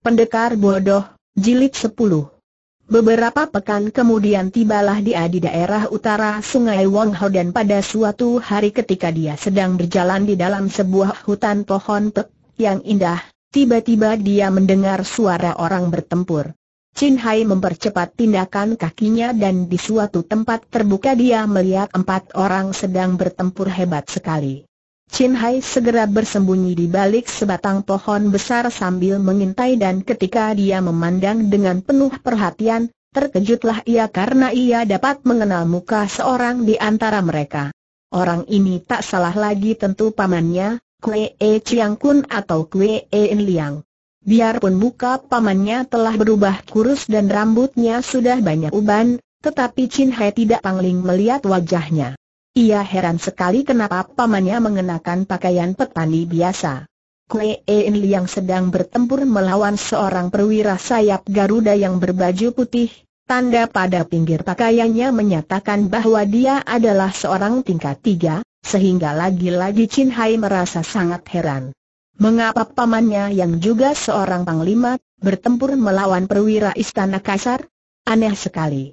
Pendekar Bodoh, Jilid 10 Beberapa pekan kemudian tibalah dia di daerah utara Sungai Wong dan pada suatu hari ketika dia sedang berjalan di dalam sebuah hutan pohon pek yang indah, tiba-tiba dia mendengar suara orang bertempur. Chin Hai mempercepat tindakan kakinya dan di suatu tempat terbuka dia melihat empat orang sedang bertempur hebat sekali. Chin Hai segera bersembunyi di balik sebatang pohon besar sambil mengintai dan ketika dia memandang dengan penuh perhatian, terkejutlah ia karena ia dapat mengenal muka seorang di antara mereka. Orang ini tak salah lagi tentu pamannya, Kue E Chiang Kun atau Kue E In Liang. Biarpun muka pamannya telah berubah kurus dan rambutnya sudah banyak uban, tetapi Chin Hai tidak pangling melihat wajahnya. Ia heran sekali kenapa pamannya mengenakan pakaian petani biasa. Kue En yang sedang bertempur melawan seorang perwira sayap Garuda yang berbaju putih, tanda pada pinggir pakaiannya menyatakan bahwa dia adalah seorang tingkat tiga, sehingga lagi-lagi Chin Hai merasa sangat heran. Mengapa pamannya yang juga seorang panglima, bertempur melawan perwira istana kasar? Aneh sekali.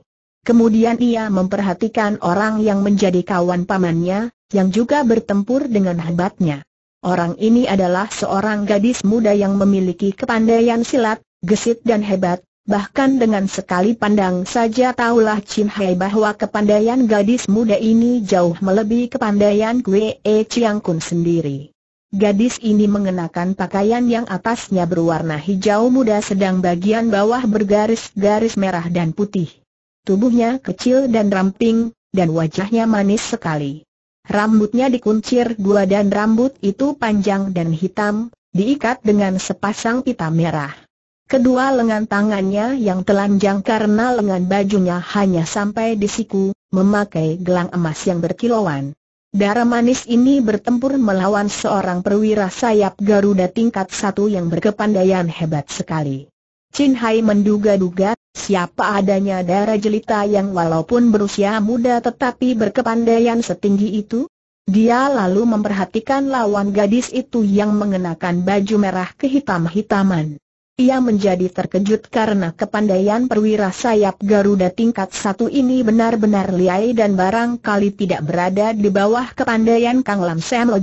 Kemudian ia memperhatikan orang yang menjadi kawan pamannya, yang juga bertempur dengan hebatnya. Orang ini adalah seorang gadis muda yang memiliki kepandaian silat, gesit dan hebat, bahkan dengan sekali pandang saja tahulah Chin Hai bahwa kepandaian gadis muda ini jauh melebihi kepandaian Kwe E Chiang Kun sendiri. Gadis ini mengenakan pakaian yang atasnya berwarna hijau muda sedang bagian bawah bergaris-garis merah dan putih. Tubuhnya kecil dan ramping, dan wajahnya manis sekali. Rambutnya dikuncir dua dan rambut itu panjang dan hitam, diikat dengan sepasang pita merah. Kedua lengan tangannya yang telanjang karena lengan bajunya hanya sampai di siku, memakai gelang emas yang berkilauan. Darah manis ini bertempur melawan seorang perwira sayap Garuda tingkat satu yang berkepandaian hebat sekali. Chin Hai menduga-duga Siapa adanya darah jelita yang walaupun berusia muda tetapi berkepandaian setinggi itu? Dia lalu memperhatikan lawan gadis itu yang mengenakan baju merah kehitam-hitaman. Ia menjadi terkejut karena kepandaian perwira sayap Garuda tingkat satu ini benar-benar liai dan barangkali tidak berada di bawah kepandaian Kang Lam Sam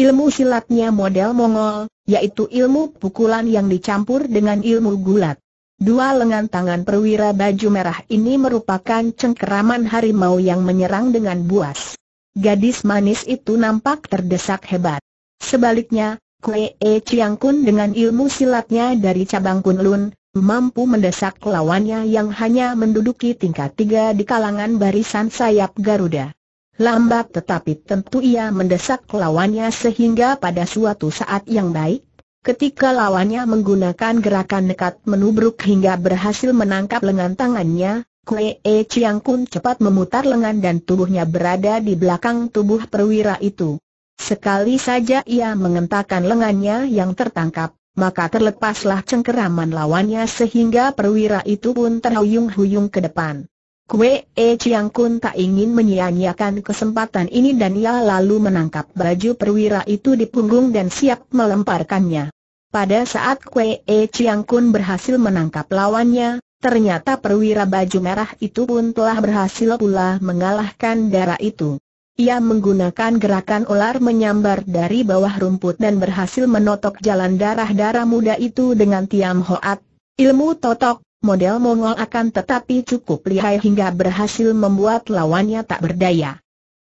Ilmu silatnya model Mongol, yaitu ilmu pukulan yang dicampur dengan ilmu gulat. Dua lengan tangan perwira baju merah ini merupakan cengkeraman harimau yang menyerang dengan buas. Gadis manis itu nampak terdesak hebat. Sebaliknya, Kue E Chiang Kun dengan ilmu silatnya dari cabang Kunlun, mampu mendesak lawannya yang hanya menduduki tingkat tiga di kalangan barisan sayap Garuda. Lambat tetapi tentu ia mendesak lawannya sehingga pada suatu saat yang baik, Ketika lawannya menggunakan gerakan nekat menubruk hingga berhasil menangkap lengan tangannya, Kue E Chiang Kun cepat memutar lengan dan tubuhnya berada di belakang tubuh perwira itu. Sekali saja ia mengentakkan lengannya yang tertangkap, maka terlepaslah cengkeraman lawannya sehingga perwira itu pun terhuyung-huyung ke depan. Kue E Chiang Kun tak ingin menyia-nyiakan kesempatan ini dan ia lalu menangkap baju perwira itu di punggung dan siap melemparkannya. Pada saat Kue E Chiang Kun berhasil menangkap lawannya, ternyata perwira baju merah itu pun telah berhasil pula mengalahkan darah itu. Ia menggunakan gerakan ular menyambar dari bawah rumput dan berhasil menotok jalan darah-darah muda itu dengan Tiam Hoat, ilmu totok, model Mongol akan tetapi cukup lihai hingga berhasil membuat lawannya tak berdaya.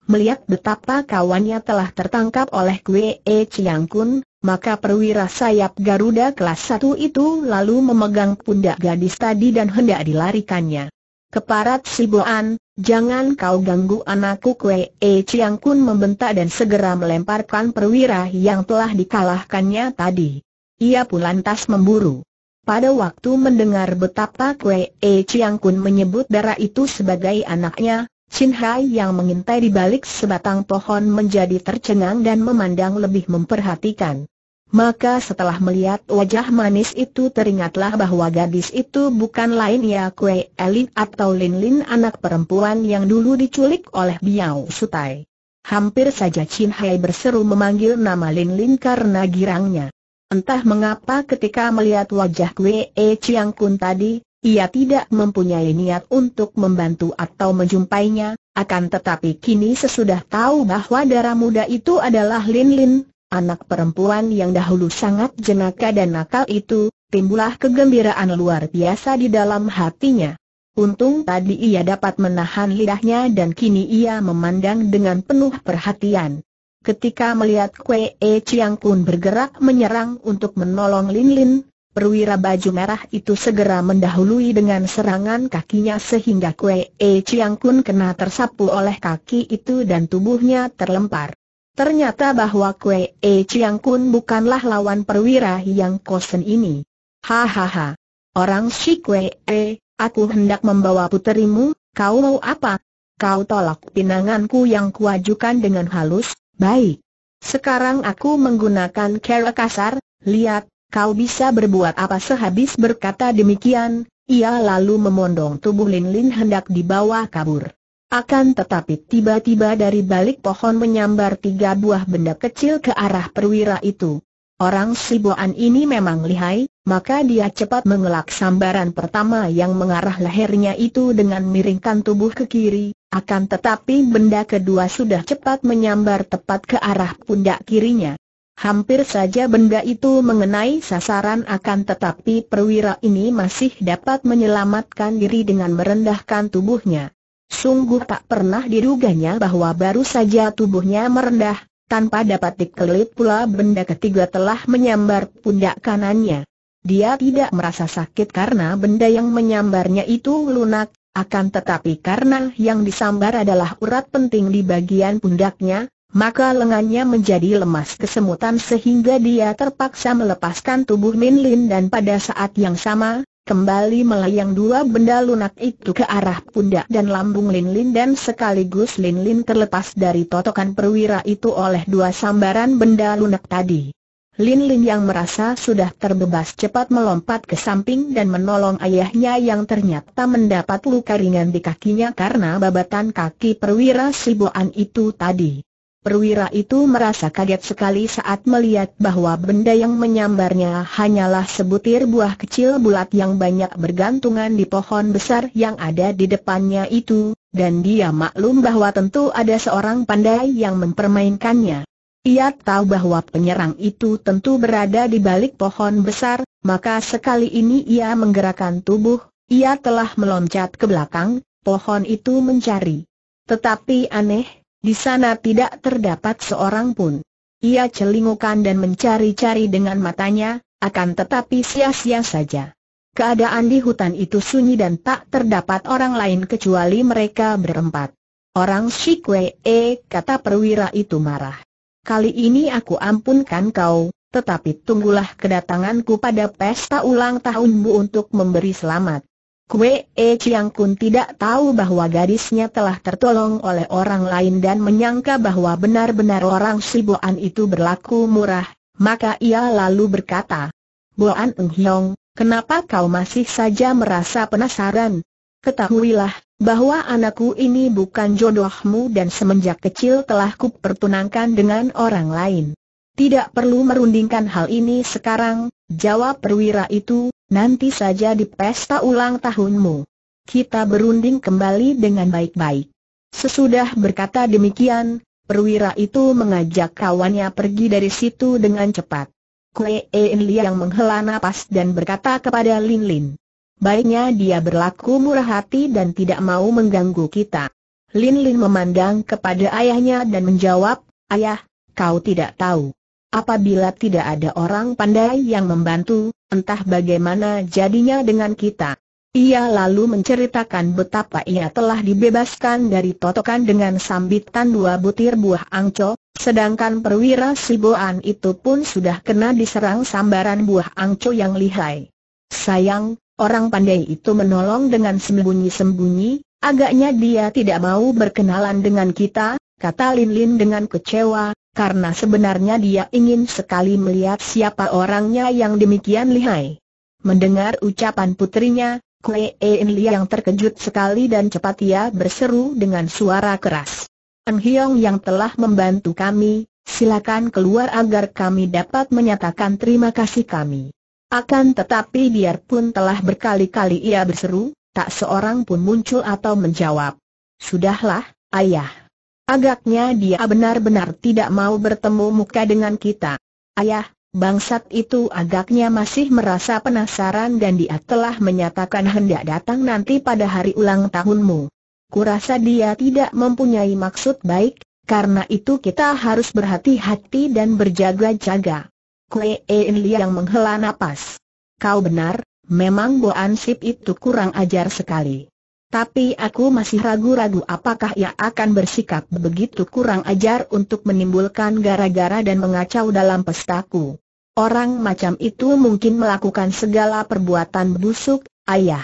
Melihat betapa kawannya telah tertangkap oleh Kwe E Chiang Kun, maka perwira sayap Garuda kelas 1 itu lalu memegang pundak gadis tadi dan hendak dilarikannya. Keparat Siboan, jangan kau ganggu anakku Kwe E Chiang Kun membentak dan segera melemparkan perwira yang telah dikalahkannya tadi. Ia pun lantas memburu. Pada waktu mendengar betapa Kue E Chiang Kun menyebut darah itu sebagai anaknya, Chin Hai yang mengintai di balik sebatang pohon menjadi tercengang dan memandang lebih memperhatikan. Maka setelah melihat wajah manis itu teringatlah bahwa gadis itu bukan lain ya Kue Elin atau Lin Lin anak perempuan yang dulu diculik oleh Biao Sutai. Hampir saja Chin Hai berseru memanggil nama Lin Lin karena girangnya. Entah mengapa ketika melihat wajah Kwe E Chiang Kun tadi, ia tidak mempunyai niat untuk membantu atau menjumpainya, akan tetapi kini sesudah tahu bahwa darah muda itu adalah Lin Lin, anak perempuan yang dahulu sangat jenaka dan nakal itu, timbulah kegembiraan luar biasa di dalam hatinya. Untung tadi ia dapat menahan lidahnya dan kini ia memandang dengan penuh perhatian. Ketika melihat Kue E Chiang Kun bergerak menyerang untuk menolong Lin Lin, perwira baju merah itu segera mendahului dengan serangan kakinya sehingga Kue E Chiang Kun kena tersapu oleh kaki itu dan tubuhnya terlempar. Ternyata bahwa Kue E Chiang Kun bukanlah lawan perwira yang kosen ini. Hahaha. Orang si Kue E, aku hendak membawa puterimu, kau mau apa? Kau tolak pinanganku yang kuajukan dengan halus, Baik. Sekarang aku menggunakan cara kasar, lihat, kau bisa berbuat apa sehabis berkata demikian, ia lalu memondong tubuh Lin Lin hendak dibawa kabur. Akan tetapi tiba-tiba dari balik pohon menyambar tiga buah benda kecil ke arah perwira itu. Orang Sibuan ini memang lihai, maka dia cepat mengelak sambaran pertama yang mengarah lehernya itu dengan miringkan tubuh ke kiri, akan tetapi benda kedua sudah cepat menyambar tepat ke arah pundak kirinya. Hampir saja benda itu mengenai sasaran akan tetapi perwira ini masih dapat menyelamatkan diri dengan merendahkan tubuhnya. Sungguh tak pernah diduganya bahwa baru saja tubuhnya merendah, tanpa dapat dikelit pula benda ketiga telah menyambar pundak kanannya. Dia tidak merasa sakit karena benda yang menyambarnya itu lunak, akan tetapi karena yang disambar adalah urat penting di bagian pundaknya, maka lengannya menjadi lemas kesemutan sehingga dia terpaksa melepaskan tubuh Min Lin dan pada saat yang sama, kembali melayang dua benda lunak itu ke arah pundak dan lambung Lin Lin dan sekaligus Lin Lin terlepas dari totokan perwira itu oleh dua sambaran benda lunak tadi. Lin Lin yang merasa sudah terbebas cepat melompat ke samping dan menolong ayahnya yang ternyata mendapat luka ringan di kakinya karena babatan kaki perwira Boan itu tadi. Perwira itu merasa kaget sekali saat melihat bahwa benda yang menyambarnya hanyalah sebutir buah kecil bulat yang banyak bergantungan di pohon besar yang ada di depannya itu, dan dia maklum bahwa tentu ada seorang pandai yang mempermainkannya. Ia tahu bahwa penyerang itu tentu berada di balik pohon besar, maka sekali ini ia menggerakkan tubuh, ia telah meloncat ke belakang, pohon itu mencari. Tetapi aneh, di sana tidak terdapat seorang pun. Ia celingukan dan mencari-cari dengan matanya, akan tetapi sia-sia saja. Keadaan di hutan itu sunyi dan tak terdapat orang lain kecuali mereka berempat. Orang Shikwe, eh, kata perwira itu marah. Kali ini aku ampunkan kau, tetapi tunggulah kedatanganku pada pesta ulang tahunmu untuk memberi selamat. Kue E Chiang Kun tidak tahu bahwa gadisnya telah tertolong oleh orang lain dan menyangka bahwa benar-benar orang Sibuan itu berlaku murah, maka ia lalu berkata, Boan Eng Hiong, kenapa kau masih saja merasa penasaran? Ketahuilah, bahwa anakku ini bukan jodohmu dan semenjak kecil telah kupertunangkan dengan orang lain. Tidak perlu merundingkan hal ini sekarang, jawab perwira itu, Nanti saja di pesta ulang tahunmu. Kita berunding kembali dengan baik-baik. Sesudah berkata demikian, perwira itu mengajak kawannya pergi dari situ dengan cepat. Kue En yang menghela nafas dan berkata kepada Lin Lin. Baiknya dia berlaku murah hati dan tidak mau mengganggu kita. Lin Lin memandang kepada ayahnya dan menjawab, Ayah, kau tidak tahu. Apabila tidak ada orang pandai yang membantu, entah bagaimana jadinya dengan kita. Ia lalu menceritakan betapa ia telah dibebaskan dari totokan dengan sambitan dua butir buah angco, sedangkan perwira Siboan itu pun sudah kena diserang sambaran buah angco yang lihai. Sayang, orang pandai itu menolong dengan sembunyi-sembunyi, agaknya dia tidak mau berkenalan dengan kita, kata Lin Lin dengan kecewa, karena sebenarnya dia ingin sekali melihat siapa orangnya yang demikian lihai. Mendengar ucapan putrinya, Kue En yang terkejut sekali dan cepat ia berseru dengan suara keras. An Hiong yang telah membantu kami, silakan keluar agar kami dapat menyatakan terima kasih kami. Akan tetapi biarpun telah berkali-kali ia berseru, tak seorang pun muncul atau menjawab. Sudahlah, ayah. Agaknya dia benar-benar tidak mau bertemu muka dengan kita. Ayah, bangsat itu agaknya masih merasa penasaran dan dia telah menyatakan hendak datang nanti pada hari ulang tahunmu. Kurasa dia tidak mempunyai maksud baik, karena itu kita harus berhati-hati dan berjaga-jaga. Kue En yang menghela napas. Kau benar, memang Boan Sip itu kurang ajar sekali. Tapi aku masih ragu-ragu apakah ia akan bersikap begitu kurang ajar untuk menimbulkan gara-gara dan mengacau dalam pestaku. Orang macam itu mungkin melakukan segala perbuatan busuk, ayah.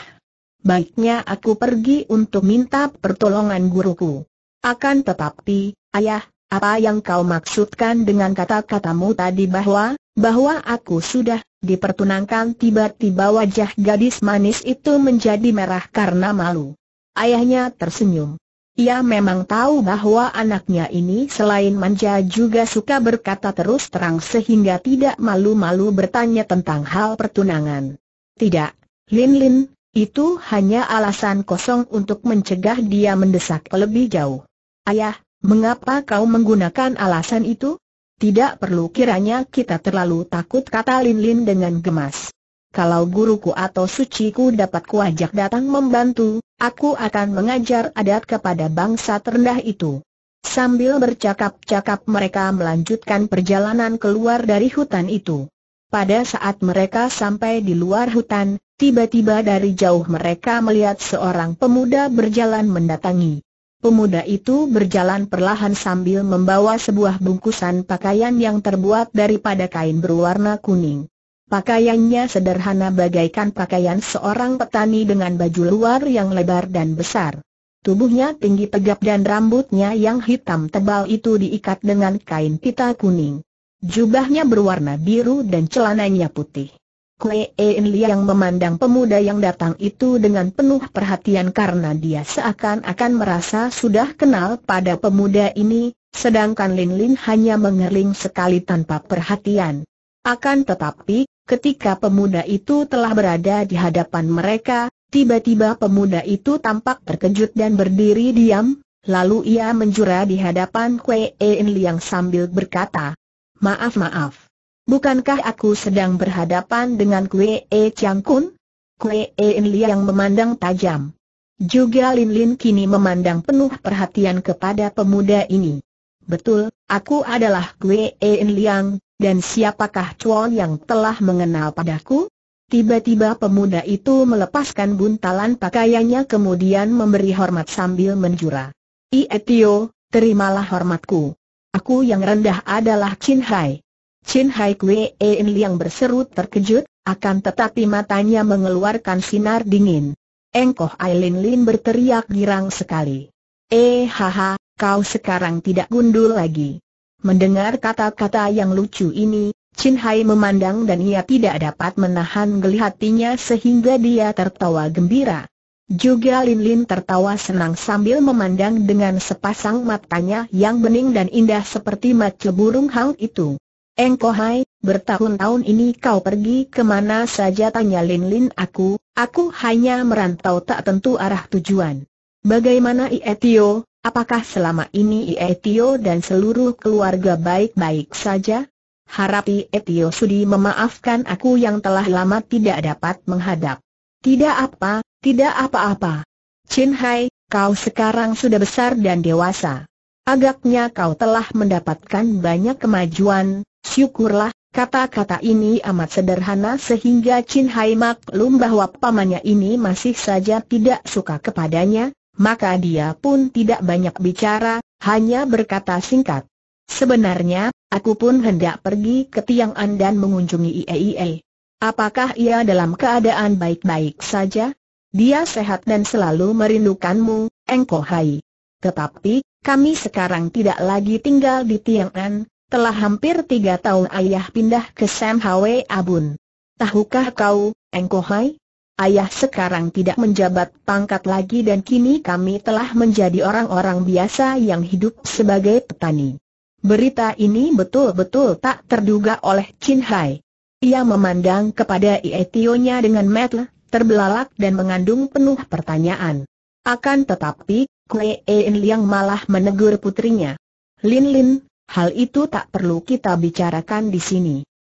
Baiknya aku pergi untuk minta pertolongan guruku. Akan tetapi, ayah, apa yang kau maksudkan dengan kata-katamu tadi bahwa bahwa aku sudah dipertunangkan tiba-tiba wajah gadis manis itu menjadi merah karena malu. Ayahnya tersenyum. Ia memang tahu bahwa anaknya ini selain manja juga suka berkata terus terang sehingga tidak malu-malu bertanya tentang hal pertunangan. Tidak, Lin Lin, itu hanya alasan kosong untuk mencegah dia mendesak lebih jauh. Ayah, mengapa kau menggunakan alasan itu? Tidak perlu kiranya kita terlalu takut kata Lin Lin dengan gemas. Kalau guruku atau suciku dapat kuajak datang membantu, aku akan mengajar adat kepada bangsa terendah itu. Sambil bercakap-cakap mereka melanjutkan perjalanan keluar dari hutan itu. Pada saat mereka sampai di luar hutan, tiba-tiba dari jauh mereka melihat seorang pemuda berjalan mendatangi. Pemuda itu berjalan perlahan sambil membawa sebuah bungkusan pakaian yang terbuat daripada kain berwarna kuning. Pakaiannya sederhana bagaikan pakaian seorang petani dengan baju luar yang lebar dan besar. Tubuhnya tinggi tegap dan rambutnya yang hitam tebal itu diikat dengan kain pita kuning. Jubahnya berwarna biru dan celananya putih. Klee Enli yang memandang pemuda yang datang itu dengan penuh perhatian karena dia seakan-akan merasa sudah kenal pada pemuda ini, sedangkan Lin Lin hanya mengerling sekali tanpa perhatian. Akan tetapi, ketika pemuda itu telah berada di hadapan mereka, tiba-tiba pemuda itu tampak terkejut dan berdiri diam, lalu ia menjura di hadapan Klee Enli yang sambil berkata, Maaf maaf. Bukankah aku sedang berhadapan dengan Kue E Chiang Kun? Kue E In Li yang memandang tajam. Juga Lin Lin kini memandang penuh perhatian kepada pemuda ini. Betul, aku adalah Kue E In Liang, dan siapakah Chuan yang telah mengenal padaku? Tiba-tiba pemuda itu melepaskan buntalan pakaiannya kemudian memberi hormat sambil menjura. Tio, terimalah hormatku. Aku yang rendah adalah Chin Hai. Chin Hai Kwe En Liang berseru terkejut, akan tetapi matanya mengeluarkan sinar dingin. Engkoh Ailin Lin berteriak girang sekali. Eh haha, kau sekarang tidak gundul lagi. Mendengar kata-kata yang lucu ini, Chin Hai memandang dan ia tidak dapat menahan geli hatinya sehingga dia tertawa gembira. Juga Lin Lin tertawa senang sambil memandang dengan sepasang matanya yang bening dan indah seperti mata burung hang itu. Engko Hai, bertahun-tahun ini kau pergi kemana saja tanya Lin Lin aku, aku hanya merantau tak tentu arah tujuan. Bagaimana Tio, apakah selama ini Tio dan seluruh keluarga baik-baik saja? Harap Tio sudi memaafkan aku yang telah lama tidak dapat menghadap. Tidak apa, tidak apa-apa. Chin Hai, kau sekarang sudah besar dan dewasa. Agaknya kau telah mendapatkan banyak kemajuan, Syukurlah, kata-kata ini amat sederhana sehingga Chin Hai maklum bahwa pamannya ini masih saja tidak suka kepadanya, maka dia pun tidak banyak bicara, hanya berkata singkat. Sebenarnya, aku pun hendak pergi ke Tiang'an dan mengunjungi IEIE. Apakah ia dalam keadaan baik-baik saja? Dia sehat dan selalu merindukanmu, Engko Hai. Tetapi, kami sekarang tidak lagi tinggal di Tiang'an, telah hampir tiga tahun ayah pindah ke Sam Hwe Abun. Tahukah kau, Engko Hai? Ayah sekarang tidak menjabat pangkat lagi dan kini kami telah menjadi orang-orang biasa yang hidup sebagai petani. Berita ini betul-betul tak terduga oleh Chin Hai. Ia memandang kepada Ietionya dengan mata terbelalak dan mengandung penuh pertanyaan. Akan tetapi, Kue En Liang malah menegur putrinya. Lin Lin, Hal itu tak perlu kita bicarakan di sini.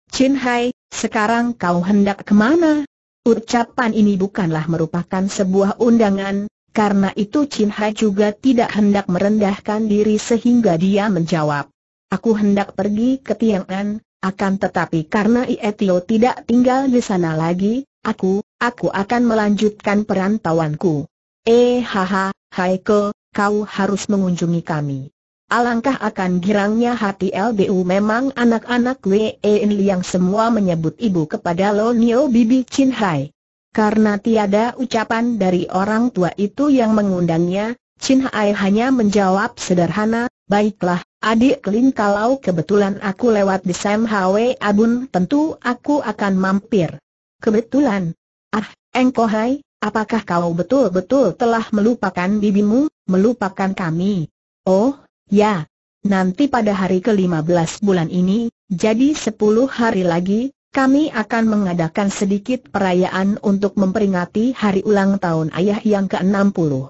Chin Hai, sekarang kau hendak kemana? Ucapan ini bukanlah merupakan sebuah undangan, karena itu Chin Hai juga tidak hendak merendahkan diri sehingga dia menjawab. Aku hendak pergi ke Tiangan, akan tetapi karena Ietio tidak tinggal di sana lagi, aku, aku akan melanjutkan perantauanku. Eh haha, Haiko, kau harus mengunjungi kami. Alangkah akan girangnya hati LBU memang anak-anak Wei yang semua menyebut ibu kepada Lo Nio Bibi Chin Hai. Karena tiada ucapan dari orang tua itu yang mengundangnya, Chin Hai hanya menjawab sederhana, baiklah, adik Lin kalau kebetulan aku lewat di Sam Hwe Abun tentu aku akan mampir. Kebetulan. Ah, Engko Hai, apakah kau betul-betul telah melupakan bibimu, melupakan kami? Oh, Ya, nanti pada hari ke-15 bulan ini, jadi 10 hari lagi, kami akan mengadakan sedikit perayaan untuk memperingati hari ulang tahun ayah yang ke-60.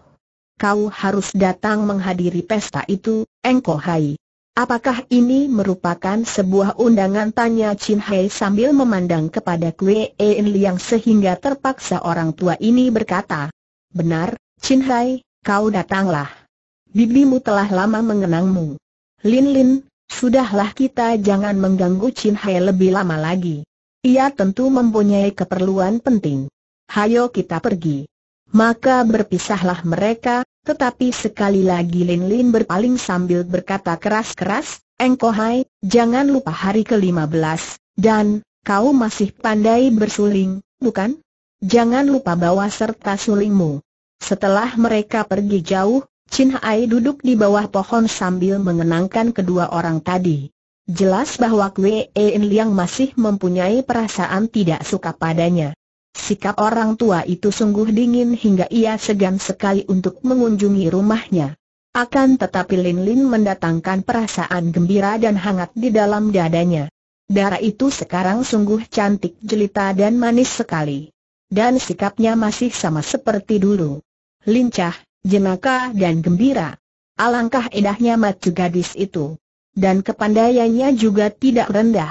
Kau harus datang menghadiri pesta itu, Engko Hai. Apakah ini merupakan sebuah undangan tanya Chin Hai sambil memandang kepada Kwe En Liang sehingga terpaksa orang tua ini berkata. Benar, Chin Hai, kau datanglah bibimu telah lama mengenangmu. Lin Lin, sudahlah kita jangan mengganggu Chin Hai lebih lama lagi. Ia tentu mempunyai keperluan penting. Hayo kita pergi. Maka berpisahlah mereka, tetapi sekali lagi Lin Lin berpaling sambil berkata keras-keras, Engko Hai, jangan lupa hari ke-15, dan, kau masih pandai bersuling, bukan? Jangan lupa bawa serta sulingmu. Setelah mereka pergi jauh, Chin Hai duduk di bawah pohon sambil mengenangkan kedua orang tadi. Jelas bahwa Kwe En Liang masih mempunyai perasaan tidak suka padanya. Sikap orang tua itu sungguh dingin hingga ia segan sekali untuk mengunjungi rumahnya. Akan tetapi Lin Lin mendatangkan perasaan gembira dan hangat di dalam dadanya. Darah itu sekarang sungguh cantik jelita dan manis sekali. Dan sikapnya masih sama seperti dulu. Lincah, jenaka dan gembira. Alangkah indahnya maju gadis itu. Dan kepandaiannya juga tidak rendah.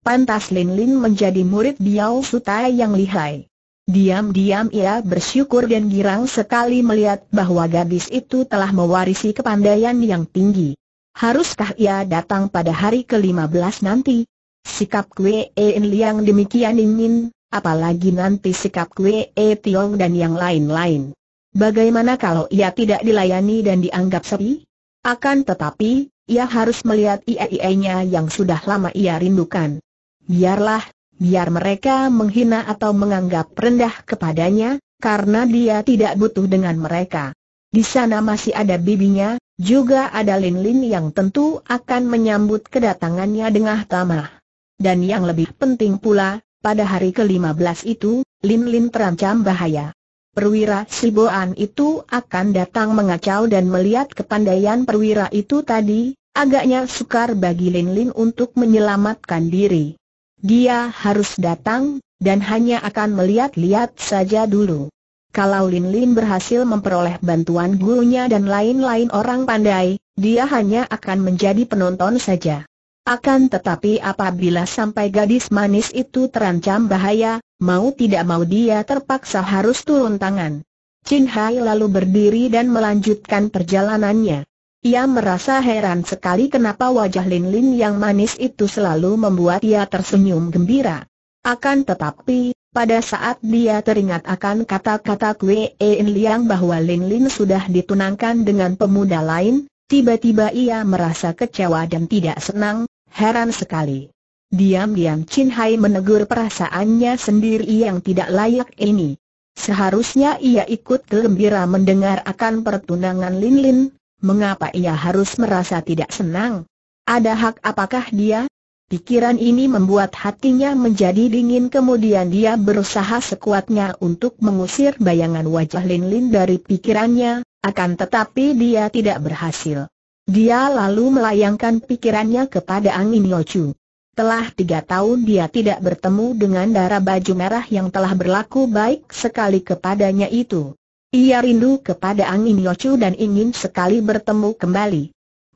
Pantas Lin Lin menjadi murid Biao Sutai yang lihai. Diam-diam ia bersyukur dan girang sekali melihat bahwa gadis itu telah mewarisi kepandaian yang tinggi. Haruskah ia datang pada hari ke-15 nanti? Sikap Kwe En Liang demikian ingin, apalagi nanti sikap Kwe E Tiong dan yang lain-lain. Bagaimana kalau ia tidak dilayani dan dianggap sepi? Akan tetapi, ia harus melihat IEI-nya yang sudah lama ia rindukan. Biarlah, biar mereka menghina atau menganggap rendah kepadanya, karena dia tidak butuh dengan mereka. Di sana masih ada bibinya, juga ada Lin-Lin yang tentu akan menyambut kedatangannya dengan tamah. Dan yang lebih penting pula, pada hari ke-15 itu, Lin-Lin terancam bahaya perwira Siboan itu akan datang mengacau dan melihat kepandaian perwira itu tadi, agaknya sukar bagi Lin Lin untuk menyelamatkan diri. Dia harus datang, dan hanya akan melihat-lihat saja dulu. Kalau Lin Lin berhasil memperoleh bantuan gurunya dan lain-lain orang pandai, dia hanya akan menjadi penonton saja. Akan tetapi apabila sampai gadis manis itu terancam bahaya, mau tidak mau dia terpaksa harus turun tangan. Chin Hai lalu berdiri dan melanjutkan perjalanannya. Ia merasa heran sekali kenapa wajah Lin Lin yang manis itu selalu membuat ia tersenyum gembira. Akan tetapi, pada saat dia teringat akan kata-kata Kwe En Liang bahwa Lin Lin sudah ditunangkan dengan pemuda lain, Tiba-tiba ia merasa kecewa dan tidak senang, Heran sekali. Diam-diam Chin Hai menegur perasaannya sendiri yang tidak layak ini. Seharusnya ia ikut gembira mendengar akan pertunangan Lin Lin, mengapa ia harus merasa tidak senang? Ada hak apakah dia? Pikiran ini membuat hatinya menjadi dingin kemudian dia berusaha sekuatnya untuk mengusir bayangan wajah Lin Lin dari pikirannya, akan tetapi dia tidak berhasil. Dia lalu melayangkan pikirannya kepada Angin Yochu. Telah tiga tahun dia tidak bertemu dengan darah baju merah yang telah berlaku baik sekali kepadanya itu. Ia rindu kepada Angin Yochu dan ingin sekali bertemu kembali.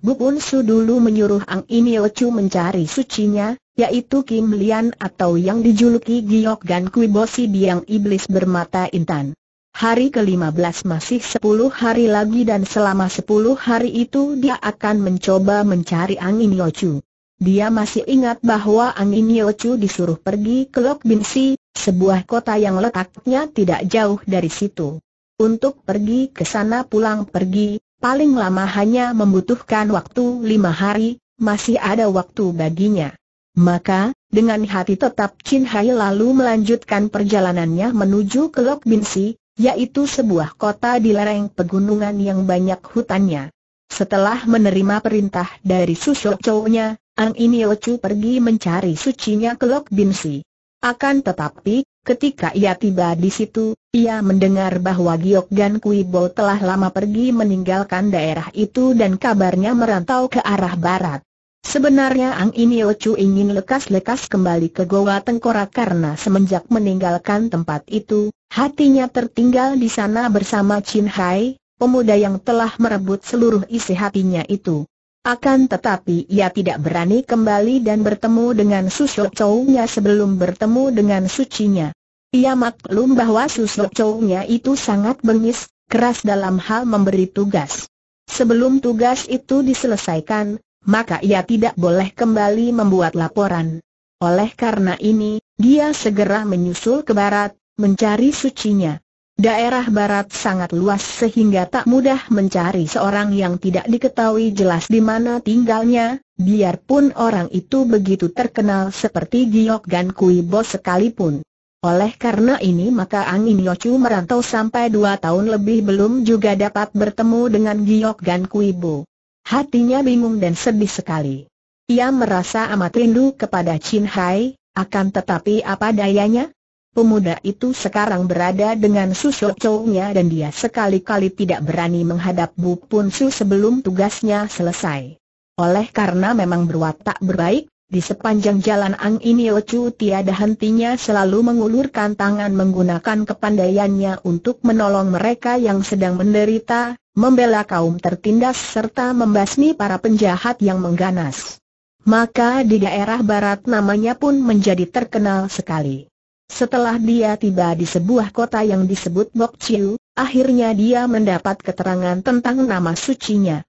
Bu Pun Su dulu menyuruh Angin Yochu mencari sucinya, yaitu Kim Lian atau yang dijuluki Giok Gan Kui Bosi Biang Iblis Bermata Intan. Hari ke-15 masih 10 hari lagi dan selama 10 hari itu dia akan mencoba mencari angin Yochu. Dia masih ingat bahwa angin Yochu disuruh pergi ke Lok Binsi, sebuah kota yang letaknya tidak jauh dari situ. Untuk pergi ke sana pulang pergi, paling lama hanya membutuhkan waktu 5 hari, masih ada waktu baginya. Maka, dengan hati tetap Chin Hai lalu melanjutkan perjalanannya menuju ke Lok Binsi, yaitu sebuah kota di lereng pegunungan yang banyak hutannya. Setelah menerima perintah dari susuk cowoknya, Ang Inio pergi mencari sucinya ke Lok Binsi. Akan tetapi, Ketika ia tiba di situ, ia mendengar bahwa Giok Gan Kui telah lama pergi meninggalkan daerah itu dan kabarnya merantau ke arah barat. Sebenarnya Ang Inio ingin lekas-lekas kembali ke Goa Tengkorak karena semenjak meninggalkan tempat itu, Hatinya tertinggal di sana bersama Chin Hai, pemuda yang telah merebut seluruh isi hatinya itu. Akan tetapi ia tidak berani kembali dan bertemu dengan Susok chou nya sebelum bertemu dengan sucinya. Ia maklum bahwa Susok chou nya itu sangat bengis, keras dalam hal memberi tugas. Sebelum tugas itu diselesaikan, maka ia tidak boleh kembali membuat laporan. Oleh karena ini, dia segera menyusul ke barat, mencari sucinya. Daerah barat sangat luas sehingga tak mudah mencari seorang yang tidak diketahui jelas di mana tinggalnya, biarpun orang itu begitu terkenal seperti Giok Gan Kui Bo sekalipun. Oleh karena ini maka Angin Yochu merantau sampai dua tahun lebih belum juga dapat bertemu dengan Giok Gan Kui Bo. Hatinya bingung dan sedih sekali. Ia merasa amat rindu kepada Chin Hai, akan tetapi apa dayanya? Pemuda itu sekarang berada dengan Su Chou-nya dan dia sekali-kali tidak berani menghadap Bu Pun Su sebelum tugasnya selesai. Oleh karena memang berwatak berbaik, di sepanjang jalan Ang Inio Chu tiada hentinya selalu mengulurkan tangan menggunakan kepandaiannya untuk menolong mereka yang sedang menderita, membela kaum tertindas serta membasmi para penjahat yang mengganas. Maka di daerah barat namanya pun menjadi terkenal sekali. Setelah dia tiba di sebuah kota yang disebut Bok Chiu, akhirnya dia mendapat keterangan tentang nama sucinya.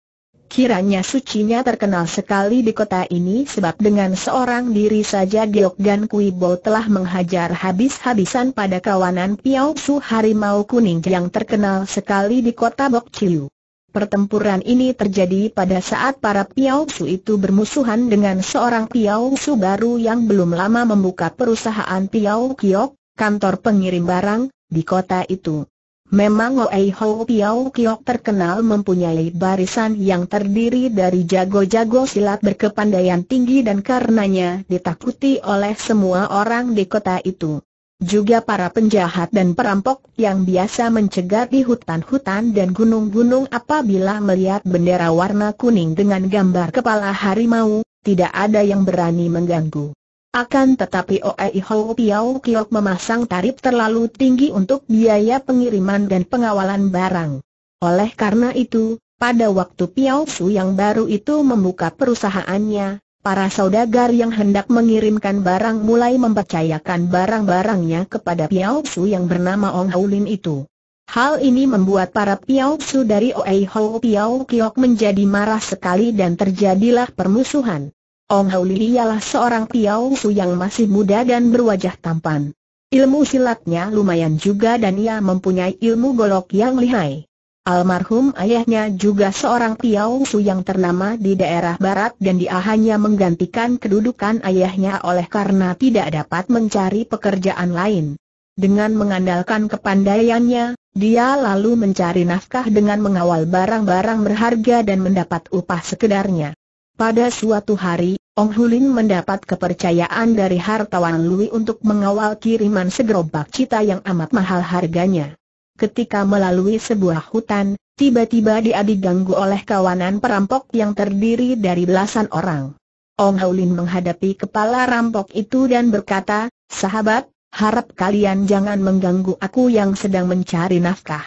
Kiranya sucinya terkenal sekali di kota ini sebab dengan seorang diri saja Giok Gan Kui Bo telah menghajar habis-habisan pada kawanan Piao Su Harimau Kuning yang terkenal sekali di kota Bok Chiu. Pertempuran ini terjadi pada saat para Piausu itu bermusuhan dengan seorang Piausu baru yang belum lama membuka perusahaan Piau Kiok, kantor pengirim barang, di kota itu. Memang Oei Ho Piau Kiok terkenal mempunyai barisan yang terdiri dari jago-jago silat berkepandaian tinggi dan karenanya ditakuti oleh semua orang di kota itu. Juga para penjahat dan perampok yang biasa mencegat di hutan-hutan dan gunung-gunung apabila melihat bendera warna kuning dengan gambar kepala harimau, tidak ada yang berani mengganggu. Akan tetapi Oei Ho Piao Kiok memasang tarif terlalu tinggi untuk biaya pengiriman dan pengawalan barang. Oleh karena itu, pada waktu Piao Su yang baru itu membuka perusahaannya, para saudagar yang hendak mengirimkan barang mulai mempercayakan barang-barangnya kepada Piao Su yang bernama Ong Haulin itu. Hal ini membuat para Piao Su dari Oei Ho Piao Kiok menjadi marah sekali dan terjadilah permusuhan. Ong Haulin ialah seorang Piao Su yang masih muda dan berwajah tampan. Ilmu silatnya lumayan juga dan ia mempunyai ilmu golok yang lihai. Almarhum ayahnya juga seorang piau Su yang ternama di daerah barat dan dia hanya menggantikan kedudukan ayahnya oleh karena tidak dapat mencari pekerjaan lain. Dengan mengandalkan kepandaiannya, dia lalu mencari nafkah dengan mengawal barang-barang berharga dan mendapat upah sekedarnya. Pada suatu hari, Ong Hulin mendapat kepercayaan dari hartawan Lui untuk mengawal kiriman segerobak cita yang amat mahal harganya ketika melalui sebuah hutan, tiba-tiba dia diganggu oleh kawanan perampok yang terdiri dari belasan orang. Ong Haulin menghadapi kepala rampok itu dan berkata, sahabat, harap kalian jangan mengganggu aku yang sedang mencari nafkah.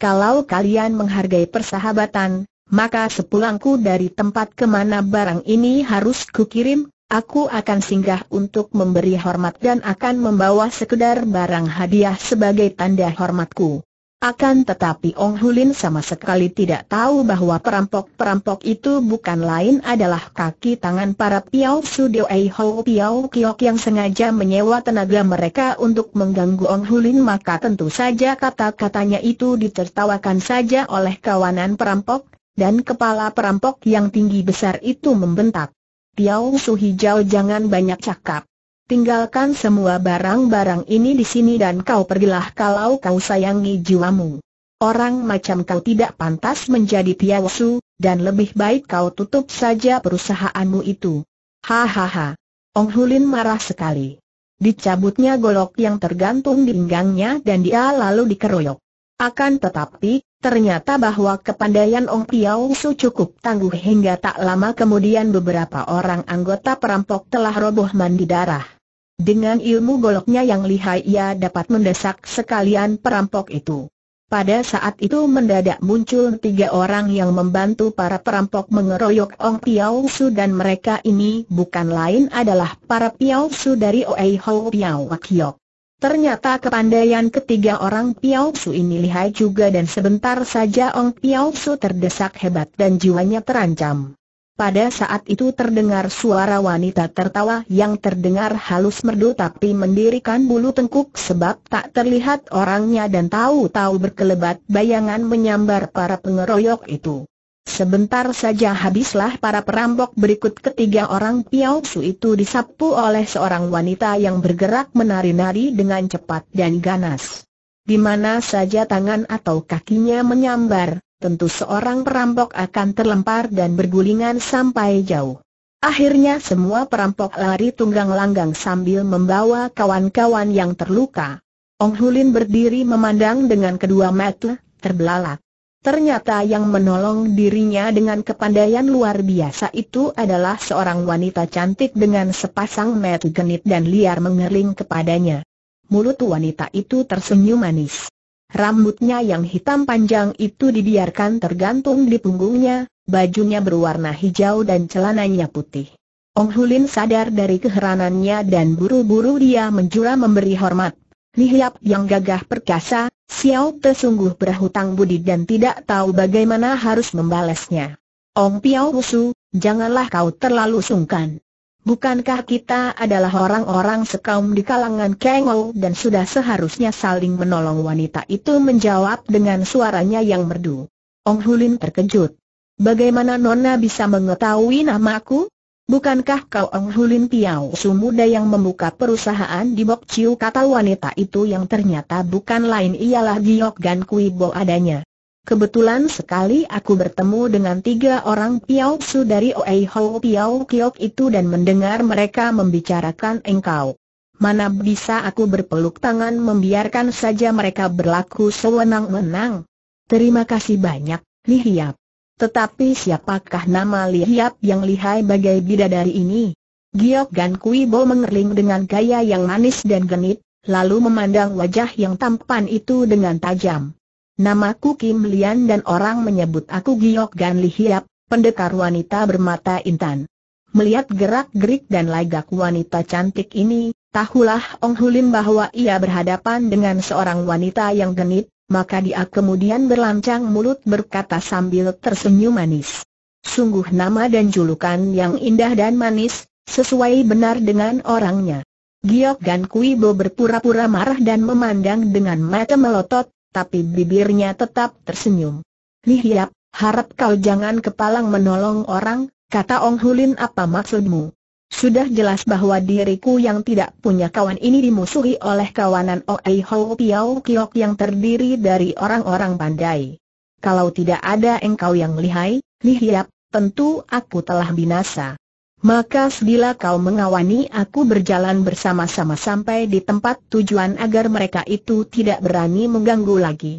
Kalau kalian menghargai persahabatan, maka sepulangku dari tempat kemana barang ini harus kukirim, Aku akan singgah untuk memberi hormat dan akan membawa sekedar barang hadiah sebagai tanda hormatku. Akan tetapi Ong Hulin sama sekali tidak tahu bahwa perampok-perampok itu bukan lain adalah kaki tangan para Piao su ei Ho Piao Kiok yang sengaja menyewa tenaga mereka untuk mengganggu Ong Hulin maka tentu saja kata-katanya itu ditertawakan saja oleh kawanan perampok, dan kepala perampok yang tinggi besar itu membentak. Tiau Su Hijau jangan banyak cakap. Tinggalkan semua barang-barang ini di sini dan kau pergilah kalau kau sayangi jiwamu. Orang macam kau tidak pantas menjadi Tiau Su, dan lebih baik kau tutup saja perusahaanmu itu. Hahaha. Ong Hulin marah sekali. Dicabutnya golok yang tergantung di pinggangnya dan dia lalu dikeroyok. Akan tetapi, ternyata bahwa kepandaian Ong Piao Su cukup tangguh hingga tak lama kemudian beberapa orang anggota perampok telah roboh mandi darah. Dengan ilmu goloknya yang lihai ia dapat mendesak sekalian perampok itu. Pada saat itu mendadak muncul tiga orang yang membantu para perampok mengeroyok Ong Piao Su dan mereka ini bukan lain adalah para Piao Su dari Oei Ho Piao Wakyok. Ternyata kepandaian ketiga orang Piao Su ini lihai juga dan sebentar saja Ong Piao Su terdesak hebat dan jiwanya terancam. Pada saat itu terdengar suara wanita tertawa yang terdengar halus merdu tapi mendirikan bulu tengkuk sebab tak terlihat orangnya dan tahu-tahu berkelebat bayangan menyambar para pengeroyok itu. Sebentar saja habislah para perampok berikut ketiga orang Piao Su itu disapu oleh seorang wanita yang bergerak menari-nari dengan cepat dan ganas. Di mana saja tangan atau kakinya menyambar, tentu seorang perampok akan terlempar dan bergulingan sampai jauh. Akhirnya semua perampok lari tunggang langgang sambil membawa kawan-kawan yang terluka. Ong Hulin berdiri memandang dengan kedua mata terbelalak. Ternyata yang menolong dirinya dengan kepandaian luar biasa itu adalah seorang wanita cantik dengan sepasang mata genit dan liar mengering kepadanya. Mulut wanita itu tersenyum manis. Rambutnya yang hitam panjang itu dibiarkan tergantung di punggungnya, bajunya berwarna hijau dan celananya putih. Ong Hulin sadar dari keheranannya dan buru-buru dia menjura memberi hormat. Lihiap yang gagah perkasa, Xiao Te sungguh berhutang budi dan tidak tahu bagaimana harus membalasnya. Ong Piao Husu, janganlah kau terlalu sungkan. Bukankah kita adalah orang-orang sekaum di kalangan kengou dan sudah seharusnya saling menolong wanita itu menjawab dengan suaranya yang merdu. Ong Hulin terkejut. Bagaimana Nona bisa mengetahui namaku? Bukankah kau Ong Hulin Piao Su muda yang membuka perusahaan di Bok Chiu kata wanita itu yang ternyata bukan lain ialah Giok Gan Kui Bo adanya. Kebetulan sekali aku bertemu dengan tiga orang piau Su dari Oei Ho Piao Kiok itu dan mendengar mereka membicarakan engkau. Mana bisa aku berpeluk tangan membiarkan saja mereka berlaku sewenang-wenang. Terima kasih banyak, Li Hiap. Tetapi siapakah nama Lihiap yang lihai bagai bidadari ini? Giok Gan Kui Bo mengerling dengan gaya yang manis dan genit, lalu memandang wajah yang tampan itu dengan tajam. Namaku Kim Lian dan orang menyebut aku Giok Gan Lihiap, pendekar wanita bermata intan. Melihat gerak-gerik dan lagak wanita cantik ini, tahulah Ong Hulin bahwa ia berhadapan dengan seorang wanita yang genit, maka dia kemudian berlancang mulut berkata sambil tersenyum manis. Sungguh nama dan julukan yang indah dan manis, sesuai benar dengan orangnya. Giok Gan Kui Bo berpura-pura marah dan memandang dengan mata melotot, tapi bibirnya tetap tersenyum. Lihiap, harap kau jangan kepalang menolong orang, kata Ong Hulin apa maksudmu? Sudah jelas bahwa diriku yang tidak punya kawan ini dimusuhi oleh kawanan Oei Ho Piao Kiok yang terdiri dari orang-orang pandai. Kalau tidak ada engkau yang lihai, lihiap, tentu aku telah binasa. Maka bila kau mengawani aku berjalan bersama-sama sampai di tempat tujuan agar mereka itu tidak berani mengganggu lagi.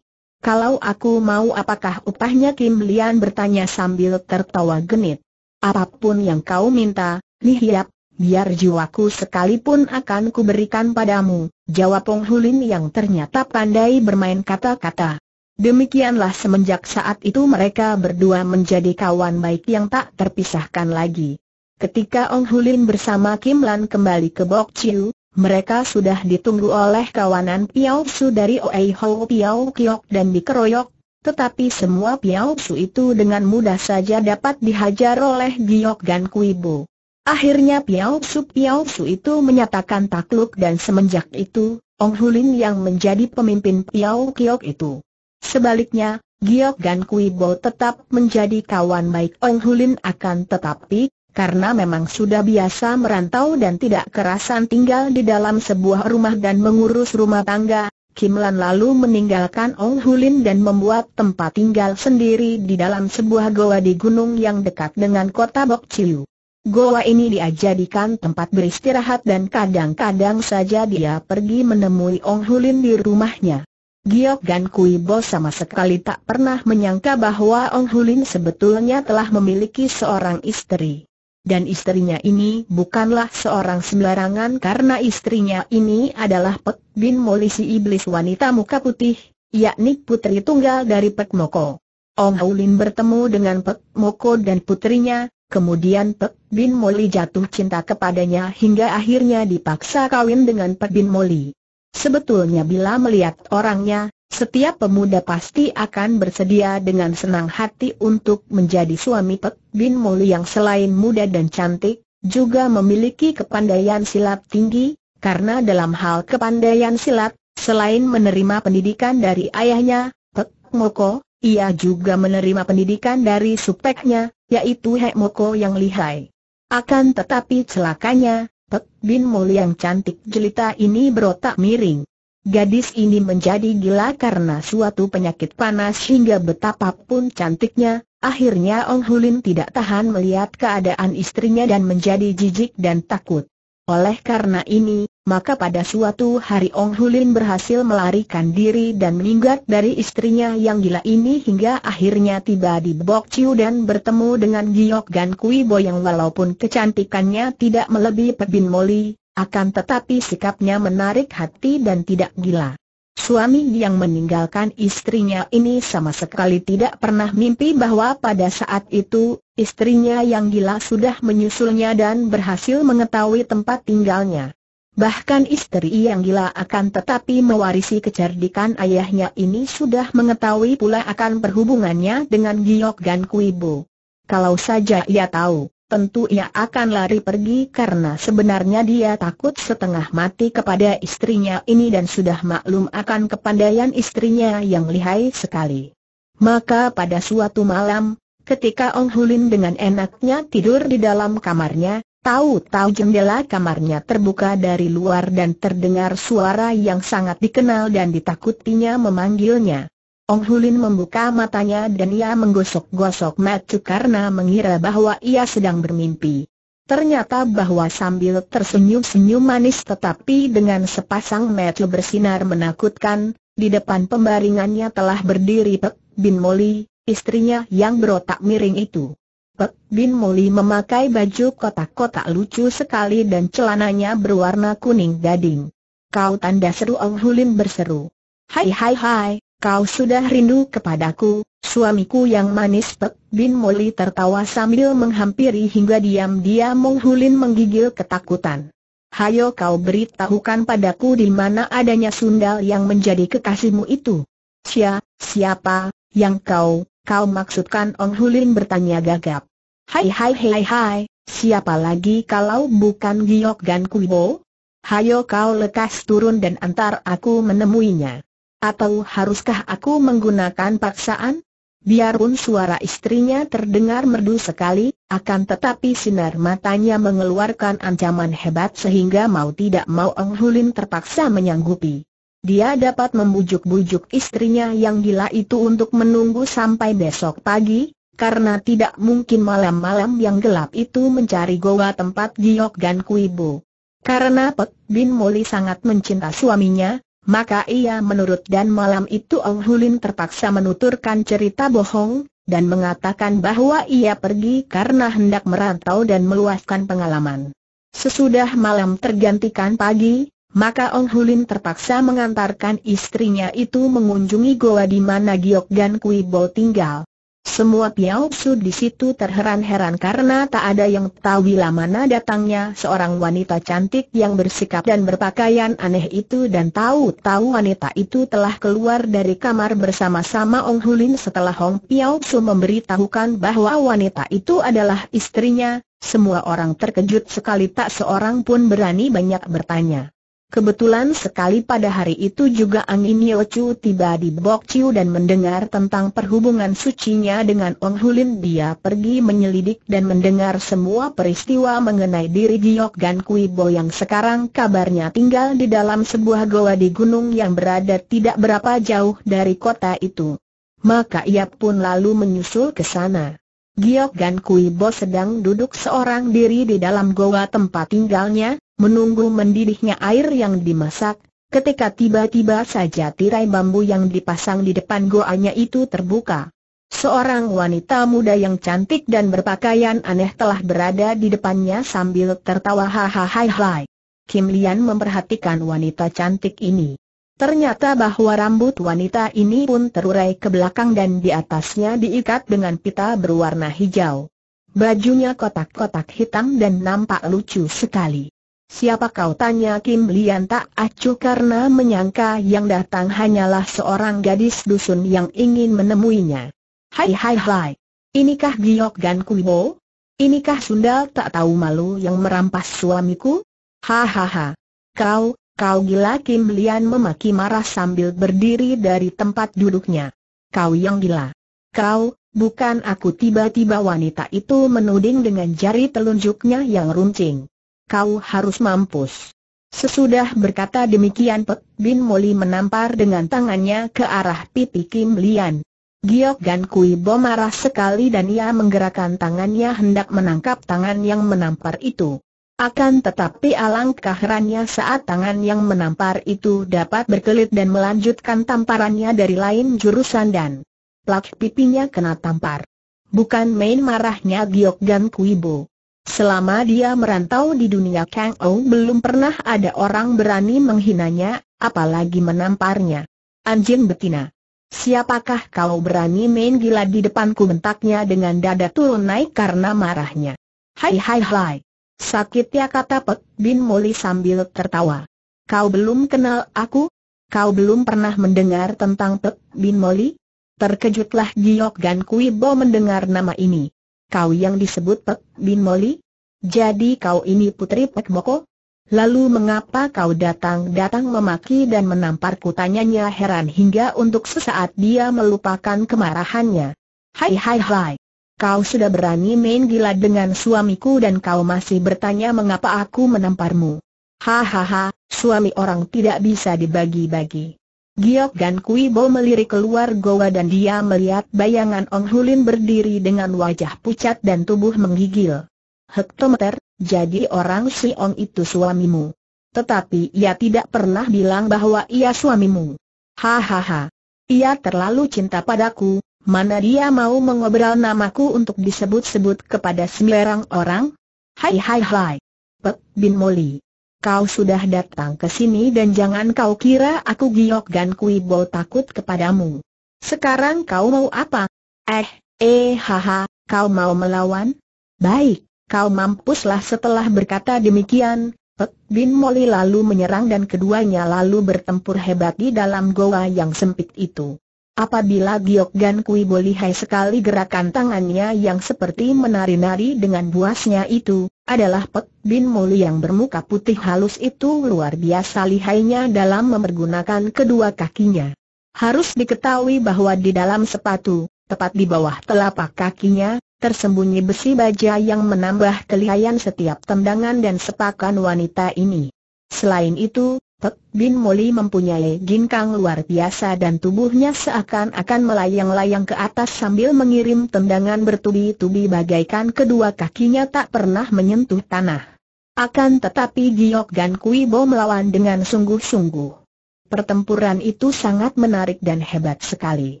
Kalau aku mau apakah upahnya Kim Lian bertanya sambil tertawa genit. Apapun yang kau minta, Lihiap, biar jiwaku sekalipun akan kuberikan padamu, jawab Pong Hulin yang ternyata pandai bermain kata-kata. Demikianlah semenjak saat itu mereka berdua menjadi kawan baik yang tak terpisahkan lagi. Ketika Ong Hulin bersama Kim Lan kembali ke Bok Chiu, mereka sudah ditunggu oleh kawanan Piao Su dari Oei Ho Piao Kiok dan dikeroyok, tetapi semua Piao Su itu dengan mudah saja dapat dihajar oleh Giok dan Kuibo. Akhirnya Piao Su Piao Su itu menyatakan takluk dan semenjak itu, Ong Hulin yang menjadi pemimpin Piao Kiok itu. Sebaliknya, Giok Gan Kui Bo tetap menjadi kawan baik Ong Hulin akan tetapi, karena memang sudah biasa merantau dan tidak kerasan tinggal di dalam sebuah rumah dan mengurus rumah tangga, Kim Lan lalu meninggalkan Ong Hulin dan membuat tempat tinggal sendiri di dalam sebuah goa di gunung yang dekat dengan kota Bok Chiu. Goa ini dia jadikan tempat beristirahat dan kadang-kadang saja dia pergi menemui Ong Hulin di rumahnya. Giok Gan Kui Bo sama sekali tak pernah menyangka bahwa Ong Hulin sebetulnya telah memiliki seorang istri. Dan istrinya ini bukanlah seorang sembarangan karena istrinya ini adalah Pek Bin Molisi Iblis wanita muka putih, yakni putri tunggal dari Pek Moko. Ong Hulin bertemu dengan Pek Moko dan putrinya, Kemudian Pek Bin Moli jatuh cinta kepadanya hingga akhirnya dipaksa kawin dengan Pek Bin Moli. Sebetulnya bila melihat orangnya, setiap pemuda pasti akan bersedia dengan senang hati untuk menjadi suami Pek Bin Moli yang selain muda dan cantik, juga memiliki kepandaian silat tinggi, karena dalam hal kepandaian silat, selain menerima pendidikan dari ayahnya, Pek Moko, ia juga menerima pendidikan dari supeknya, yaitu Hek Moko yang lihai. Akan tetapi celakanya, Pek Bin Mul yang cantik jelita ini berotak miring. Gadis ini menjadi gila karena suatu penyakit panas hingga betapapun cantiknya, akhirnya Ong Hulin tidak tahan melihat keadaan istrinya dan menjadi jijik dan takut. Oleh karena ini, maka pada suatu hari Ong Hulin berhasil melarikan diri dan meninggat dari istrinya yang gila ini hingga akhirnya tiba di Bok Chiu dan bertemu dengan Giok Gan Kui Bo yang walaupun kecantikannya tidak melebihi Pebin Moli, akan tetapi sikapnya menarik hati dan tidak gila. Suami yang meninggalkan istrinya ini sama sekali tidak pernah mimpi bahwa pada saat itu, Istrinya yang gila sudah menyusulnya dan berhasil mengetahui tempat tinggalnya. Bahkan istri yang gila akan tetapi mewarisi kecerdikan ayahnya ini sudah mengetahui pula akan perhubungannya dengan Giok dan Kuibo. Kalau saja ia tahu, tentu ia akan lari pergi karena sebenarnya dia takut setengah mati kepada istrinya ini dan sudah maklum akan kepandaian istrinya yang lihai sekali. Maka pada suatu malam, Ketika Ong Hulin dengan enaknya tidur di dalam kamarnya, tahu-tahu jendela kamarnya terbuka dari luar dan terdengar suara yang sangat dikenal dan ditakutinya memanggilnya. Ong Hulin membuka matanya dan ia menggosok-gosok mata karena mengira bahwa ia sedang bermimpi. Ternyata bahwa sambil tersenyum-senyum manis tetapi dengan sepasang mata bersinar menakutkan, di depan pembaringannya telah berdiri Pek Bin Moli, istrinya yang berotak miring itu. Pek Bin Moli memakai baju kotak-kotak lucu sekali dan celananya berwarna kuning gading. Kau tanda seru Ong Hulin berseru. Hai hai hai, kau sudah rindu kepadaku, suamiku yang manis Pek Bin Moli tertawa sambil menghampiri hingga diam-diam Ong Hulin menggigil ketakutan. Hayo kau beritahukan padaku di mana adanya sundal yang menjadi kekasihmu itu. Sia, siapa, yang kau, Kau maksudkan Ong Hulin bertanya gagap. Hai hai hai hai, siapa lagi kalau bukan Giok Gan Kuibo? Hayo kau lekas turun dan antar aku menemuinya. Atau haruskah aku menggunakan paksaan? Biarpun suara istrinya terdengar merdu sekali, akan tetapi sinar matanya mengeluarkan ancaman hebat sehingga mau tidak mau Ong Hulin terpaksa menyanggupi. Dia dapat membujuk-bujuk istrinya yang gila itu untuk menunggu sampai besok pagi, karena tidak mungkin malam-malam yang gelap itu mencari goa tempat Giok Gan Kuibu. Karena Pek Bin Moli sangat mencinta suaminya, maka ia menurut dan malam itu Ong Hulin terpaksa menuturkan cerita bohong, dan mengatakan bahwa ia pergi karena hendak merantau dan meluaskan pengalaman. Sesudah malam tergantikan pagi, maka Ong Hulin terpaksa mengantarkan istrinya itu mengunjungi goa di mana Giok dan Kui Bo tinggal. Semua Piao Su di situ terheran-heran karena tak ada yang tahu bila mana datangnya seorang wanita cantik yang bersikap dan berpakaian aneh itu dan tahu-tahu wanita itu telah keluar dari kamar bersama-sama Ong Hulin setelah Hong Piao Su memberitahukan bahwa wanita itu adalah istrinya, semua orang terkejut sekali tak seorang pun berani banyak bertanya. Kebetulan sekali pada hari itu juga Angin Yeochu tiba di Bok dan mendengar tentang perhubungan sucinya dengan Ong Hulin. Dia pergi menyelidik dan mendengar semua peristiwa mengenai diri Giok Gan Kui Bo yang sekarang kabarnya tinggal di dalam sebuah goa di gunung yang berada tidak berapa jauh dari kota itu. Maka ia pun lalu menyusul ke sana. Giok Gan Kui Bo sedang duduk seorang diri di dalam goa tempat tinggalnya, menunggu mendidihnya air yang dimasak, ketika tiba-tiba saja tirai bambu yang dipasang di depan goanya itu terbuka. Seorang wanita muda yang cantik dan berpakaian aneh telah berada di depannya sambil tertawa hahaha. Kim Lian memperhatikan wanita cantik ini. Ternyata bahwa rambut wanita ini pun terurai ke belakang dan di atasnya diikat dengan pita berwarna hijau. Bajunya kotak-kotak hitam dan nampak lucu sekali. Siapa kau tanya Kim Lian tak acuh karena menyangka yang datang hanyalah seorang gadis dusun yang ingin menemuinya. Hai hai hai. Inikah Giok Gan Ho? Inikah Sundal tak tahu malu yang merampas suamiku? Hahaha. Kau, kau gila Kim Lian memaki marah sambil berdiri dari tempat duduknya. Kau yang gila. Kau, bukan aku tiba-tiba wanita itu menuding dengan jari telunjuknya yang runcing kau harus mampus. Sesudah berkata demikian Pek Bin Moli menampar dengan tangannya ke arah pipi Kim Lian. Giok Gan Kui Bo marah sekali dan ia menggerakkan tangannya hendak menangkap tangan yang menampar itu. Akan tetapi alangkah herannya saat tangan yang menampar itu dapat berkelit dan melanjutkan tamparannya dari lain jurusan dan plak pipinya kena tampar. Bukan main marahnya Giok Gan Bo. Selama dia merantau di dunia Kang Ou belum pernah ada orang berani menghinanya, apalagi menamparnya. Anjing betina. Siapakah kau berani main gila di depanku bentaknya dengan dada turun naik karena marahnya. Hai hai hai. Sakit ya kata Pek Bin Moli sambil tertawa. Kau belum kenal aku? Kau belum pernah mendengar tentang Pek Bin Moli? Terkejutlah Giok Gan Kui Bo mendengar nama ini kau yang disebut Pek Bin Moli? Jadi kau ini putri Pek Moko? Lalu mengapa kau datang-datang memaki dan menamparku tanyanya heran hingga untuk sesaat dia melupakan kemarahannya. Hai hai hai. Kau sudah berani main gila dengan suamiku dan kau masih bertanya mengapa aku menamparmu. Hahaha, suami orang tidak bisa dibagi-bagi. Giok Gan Kui Bo melirik keluar goa dan dia melihat bayangan Ong Hulin berdiri dengan wajah pucat dan tubuh menggigil. Hektometer, jadi orang si Ong itu suamimu. Tetapi ia tidak pernah bilang bahwa ia suamimu. Hahaha. Ia terlalu cinta padaku, mana dia mau mengobrol namaku untuk disebut-sebut kepada sembarang orang? Hai hai hai. Pek Bin Moli kau sudah datang ke sini dan jangan kau kira aku giok dan kuibo takut kepadamu. Sekarang kau mau apa? Eh, eh haha, kau mau melawan? Baik, kau mampuslah setelah berkata demikian. Pek Bin Moli lalu menyerang dan keduanya lalu bertempur hebat di dalam goa yang sempit itu. Apabila Gan Kui Bolihai sekali gerakan tangannya yang seperti menari-nari dengan buasnya itu, adalah Pek Bin Muli yang bermuka putih halus itu luar biasa lihainya dalam memergunakan kedua kakinya. Harus diketahui bahwa di dalam sepatu, tepat di bawah telapak kakinya, tersembunyi besi baja yang menambah kelihayan setiap tendangan dan sepakan wanita ini. Selain itu, Tek Bin Moli mempunyai ginkang luar biasa dan tubuhnya seakan-akan melayang-layang ke atas sambil mengirim tendangan bertubi-tubi bagaikan kedua kakinya tak pernah menyentuh tanah. Akan tetapi Giok Gan Kui Bo melawan dengan sungguh-sungguh. Pertempuran itu sangat menarik dan hebat sekali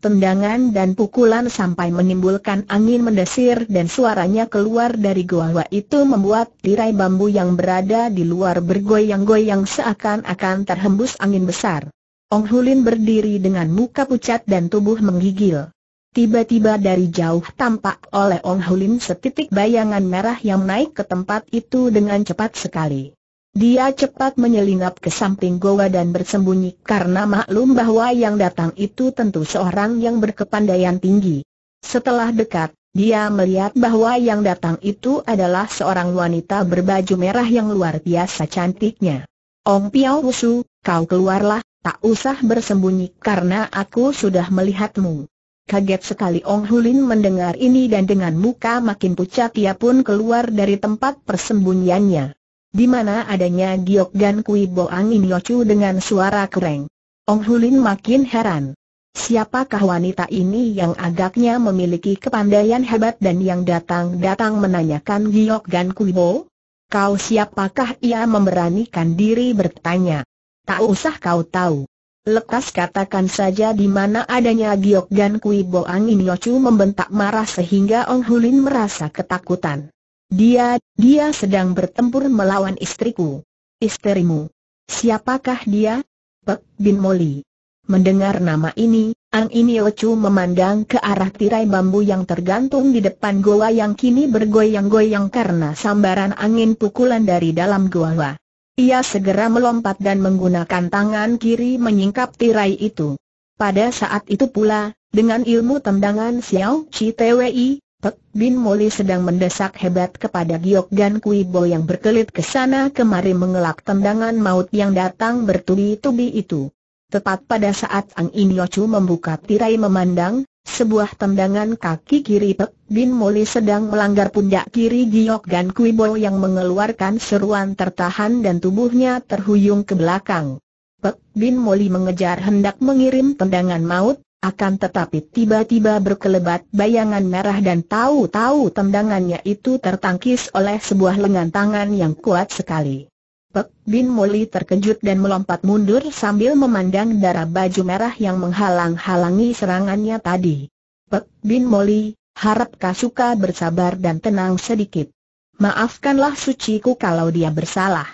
tendangan dan pukulan sampai menimbulkan angin mendesir dan suaranya keluar dari goa itu membuat tirai bambu yang berada di luar bergoyang-goyang seakan-akan terhembus angin besar. Ong Hulin berdiri dengan muka pucat dan tubuh menggigil. Tiba-tiba dari jauh tampak oleh Ong Hulin setitik bayangan merah yang naik ke tempat itu dengan cepat sekali. Dia cepat menyelinap ke samping goa dan bersembunyi karena maklum bahwa yang datang itu tentu seorang yang berkepandaian tinggi. Setelah dekat, dia melihat bahwa yang datang itu adalah seorang wanita berbaju merah yang luar biasa cantiknya. Ong Piao Wusu, kau keluarlah, tak usah bersembunyi karena aku sudah melihatmu. Kaget sekali Ong Hulin mendengar ini dan dengan muka makin pucat ia pun keluar dari tempat persembunyiannya. Di mana adanya Giok Gan Kui Boang In Yochu dengan suara kereng. Ong Hulin makin heran. Siapakah wanita ini yang agaknya memiliki kepandaian hebat dan yang datang-datang menanyakan Giok Gan Kui Bo? Kau siapakah ia memberanikan diri bertanya? Tak usah kau tahu. Lekas katakan saja di mana adanya Giok Gan Kui Boang In Yochu membentak marah sehingga Ong Hulin merasa ketakutan. Dia, dia sedang bertempur melawan istriku. Istrimu. Siapakah dia? Pek Bin Moli. Mendengar nama ini, Ang Inio Chu memandang ke arah tirai bambu yang tergantung di depan goa yang kini bergoyang-goyang karena sambaran angin pukulan dari dalam goa. Ia segera melompat dan menggunakan tangan kiri menyingkap tirai itu. Pada saat itu pula, dengan ilmu tendangan Xiao Chi Twi, Pek Bin Moli sedang mendesak hebat kepada Giok Gan Kui Bo yang berkelit ke sana kemari mengelak tendangan maut yang datang bertubi-tubi itu. Tepat pada saat Ang In Yochu membuka tirai memandang, sebuah tendangan kaki kiri Pek Bin Moli sedang melanggar pundak kiri Giok Gan Kui Bo yang mengeluarkan seruan tertahan dan tubuhnya terhuyung ke belakang. Pek Bin Moli mengejar hendak mengirim tendangan maut, akan tetapi tiba-tiba berkelebat bayangan merah dan tahu-tahu tendangannya itu tertangkis oleh sebuah lengan tangan yang kuat sekali. Pek Bin Moli terkejut dan melompat mundur sambil memandang darah baju merah yang menghalang-halangi serangannya tadi. Pek Bin Moli, harap Kasuka bersabar dan tenang sedikit. Maafkanlah suciku kalau dia bersalah.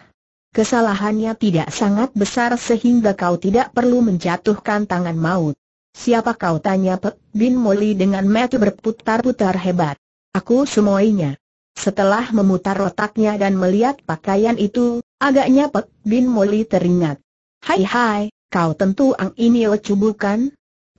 Kesalahannya tidak sangat besar sehingga kau tidak perlu menjatuhkan tangan maut. Siapa kau tanya Pek Bin Moli dengan mata berputar-putar hebat. Aku semuanya. Setelah memutar otaknya dan melihat pakaian itu, agaknya Pek Bin Moli teringat. Hai hai, kau tentu Ang Iniochu bukan?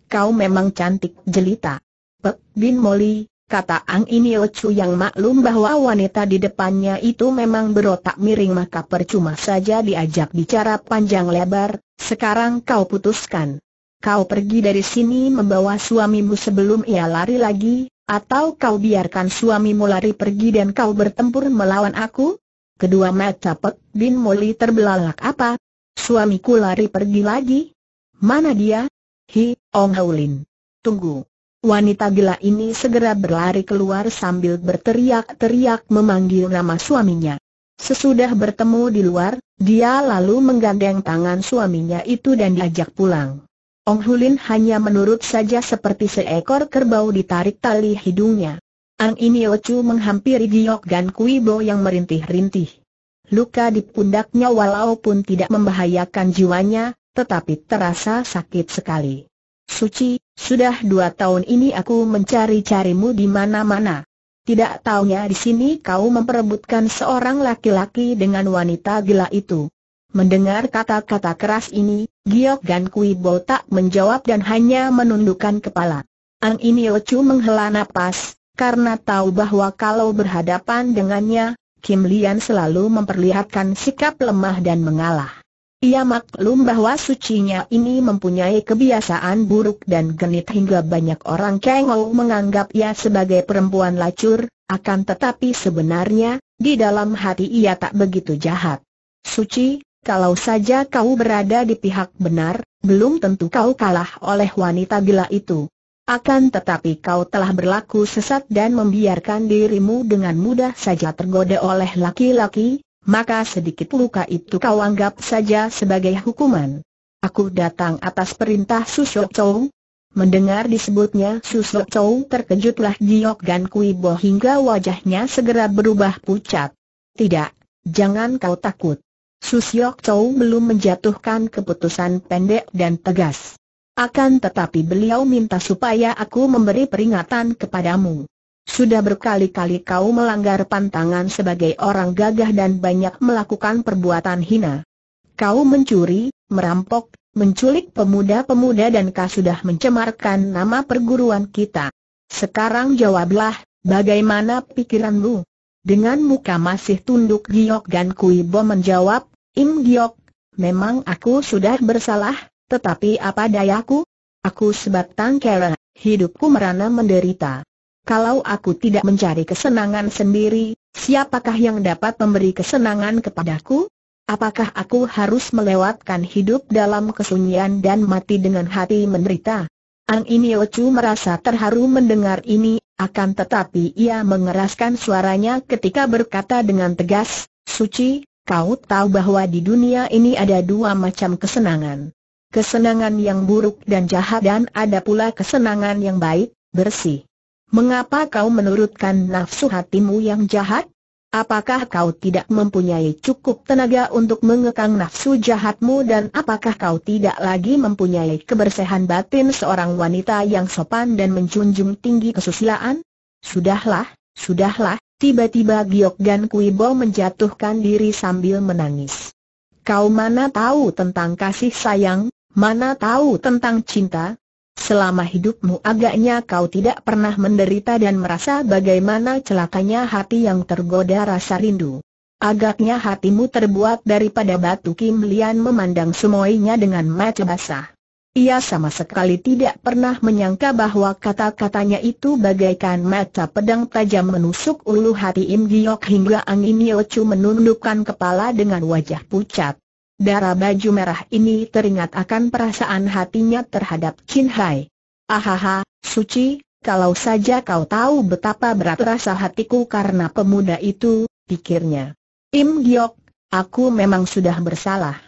Kau memang cantik jelita. Pek Bin Moli, kata Ang ini Iniochu yang maklum bahwa wanita di depannya itu memang berotak miring maka percuma saja diajak bicara panjang lebar, sekarang kau putuskan kau pergi dari sini membawa suamimu sebelum ia lari lagi, atau kau biarkan suamimu lari pergi dan kau bertempur melawan aku? Kedua mata Pek Bin Moli terbelalak apa? Suamiku lari pergi lagi? Mana dia? Hi, Ong Haulin. Tunggu. Wanita gila ini segera berlari keluar sambil berteriak-teriak memanggil nama suaminya. Sesudah bertemu di luar, dia lalu menggandeng tangan suaminya itu dan diajak pulang. Ong Hulin hanya menurut saja seperti seekor kerbau ditarik tali hidungnya. Ang Chu menghampiri Giok dan Bo yang merintih-rintih. Luka di pundaknya walaupun tidak membahayakan jiwanya, tetapi terasa sakit sekali. Suci, sudah dua tahun ini aku mencari-carimu di mana-mana. Tidak taunya di sini kau memperebutkan seorang laki-laki dengan wanita gila itu. Mendengar kata-kata keras ini, Giok Gan Kui Bo tak menjawab dan hanya menundukkan kepala. Ang ini lecu menghela nafas, karena tahu bahwa kalau berhadapan dengannya, Kim Lian selalu memperlihatkan sikap lemah dan mengalah. Ia maklum bahwa sucinya ini mempunyai kebiasaan buruk dan genit hingga banyak orang kengol menganggap ia sebagai perempuan lacur, akan tetapi sebenarnya, di dalam hati ia tak begitu jahat. Suci, kalau saja kau berada di pihak benar, belum tentu kau kalah oleh wanita gila itu. Akan tetapi kau telah berlaku sesat dan membiarkan dirimu dengan mudah saja tergoda oleh laki-laki, maka sedikit luka itu kau anggap saja sebagai hukuman. Aku datang atas perintah Susok Chow. Mendengar disebutnya Susok Chow terkejutlah Giyok Gan Kui Bo hingga wajahnya segera berubah pucat. Tidak, jangan kau takut. Susyok Chow belum menjatuhkan keputusan pendek dan tegas. Akan tetapi beliau minta supaya aku memberi peringatan kepadamu. Sudah berkali-kali kau melanggar pantangan sebagai orang gagah dan banyak melakukan perbuatan hina. Kau mencuri, merampok, menculik pemuda-pemuda dan kau sudah mencemarkan nama perguruan kita. Sekarang jawablah, bagaimana pikiranmu? Dengan muka masih tunduk Giok Gan Kui Bo menjawab, Im Giok, memang aku sudah bersalah, tetapi apa dayaku? Aku sebatang kera, hidupku merana menderita. Kalau aku tidak mencari kesenangan sendiri, siapakah yang dapat memberi kesenangan kepadaku? Apakah aku harus melewatkan hidup dalam kesunyian dan mati dengan hati menderita? Ang Chu merasa terharu mendengar ini, akan tetapi ia mengeraskan suaranya ketika berkata dengan tegas, Suci, kau tahu bahwa di dunia ini ada dua macam kesenangan. Kesenangan yang buruk dan jahat dan ada pula kesenangan yang baik, bersih. Mengapa kau menurutkan nafsu hatimu yang jahat? Apakah kau tidak mempunyai cukup tenaga untuk mengekang nafsu jahatmu dan apakah kau tidak lagi mempunyai kebersihan batin seorang wanita yang sopan dan menjunjung tinggi kesusilaan? Sudahlah, sudahlah, tiba-tiba Giok Gan Kuibo menjatuhkan diri sambil menangis. Kau mana tahu tentang kasih sayang, mana tahu tentang cinta, Selama hidupmu agaknya kau tidak pernah menderita dan merasa bagaimana celakanya hati yang tergoda rasa rindu. Agaknya hatimu terbuat daripada batu Kim Lian memandang semuanya dengan mata basah. Ia sama sekali tidak pernah menyangka bahwa kata-katanya itu bagaikan mata pedang tajam menusuk ulu hati Im Giok hingga Angin Yeo Chu menundukkan kepala dengan wajah pucat. Darah baju merah ini teringat akan perasaan hatinya terhadap Chin Hai. Ahaha, suci, kalau saja kau tahu betapa berat rasa hatiku karena pemuda itu, pikirnya. Im Giok, aku memang sudah bersalah.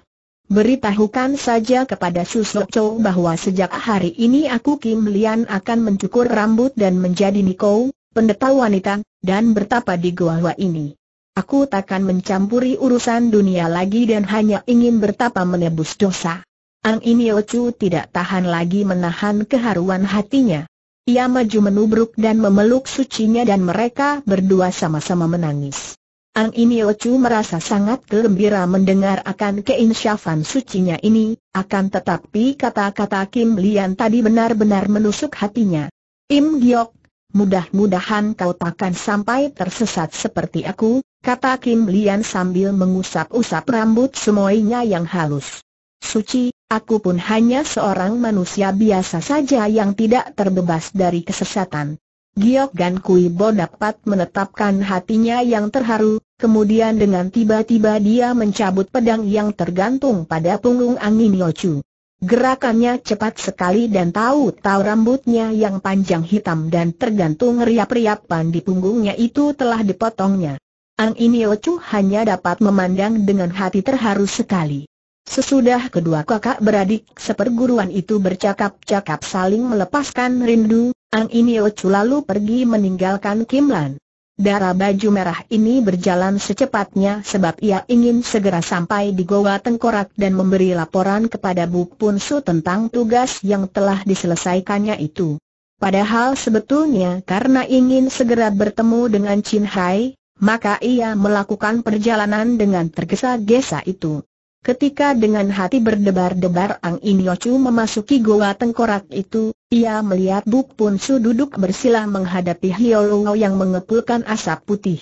Beritahukan saja kepada Su Sok Chou bahwa sejak hari ini aku Kim Lian akan mencukur rambut dan menjadi Niko, pendeta wanita, dan bertapa di gua-gua ini. Aku takkan mencampuri urusan dunia lagi dan hanya ingin bertapa menebus dosa. Ang Iniochu tidak tahan lagi menahan keharuan hatinya. Ia maju menubruk dan memeluk sucinya dan mereka berdua sama-sama menangis. Ang Iniochu merasa sangat gembira mendengar akan keinsyafan sucinya ini, akan tetapi kata-kata Kim Lian tadi benar-benar menusuk hatinya. Im Giok Mudah-mudahan kau takkan sampai tersesat seperti aku, kata Kim Lian sambil mengusap-usap rambut semuanya yang halus. Suci, aku pun hanya seorang manusia biasa saja yang tidak terbebas dari kesesatan. Giok Gan Kui Bo dapat menetapkan hatinya yang terharu, kemudian dengan tiba-tiba dia mencabut pedang yang tergantung pada punggung Angin Yochu. Gerakannya cepat sekali dan tahu-tahu rambutnya yang panjang hitam dan tergantung riap-riapan di punggungnya itu telah dipotongnya. Ang Iniochu hanya dapat memandang dengan hati terharu sekali. Sesudah kedua kakak beradik seperguruan itu bercakap-cakap saling melepaskan rindu, Ang Iniochu lalu pergi meninggalkan Kim Lan. Darah baju merah ini berjalan secepatnya sebab ia ingin segera sampai di Goa Tengkorak dan memberi laporan kepada Bu Pun Su tentang tugas yang telah diselesaikannya itu. Padahal sebetulnya karena ingin segera bertemu dengan Chin Hai, maka ia melakukan perjalanan dengan tergesa-gesa itu. Ketika dengan hati berdebar-debar Ang Inyochu memasuki Goa Tengkorak itu, ia melihat Buk Pun Su duduk bersila menghadapi Hiolo yang mengepulkan asap putih.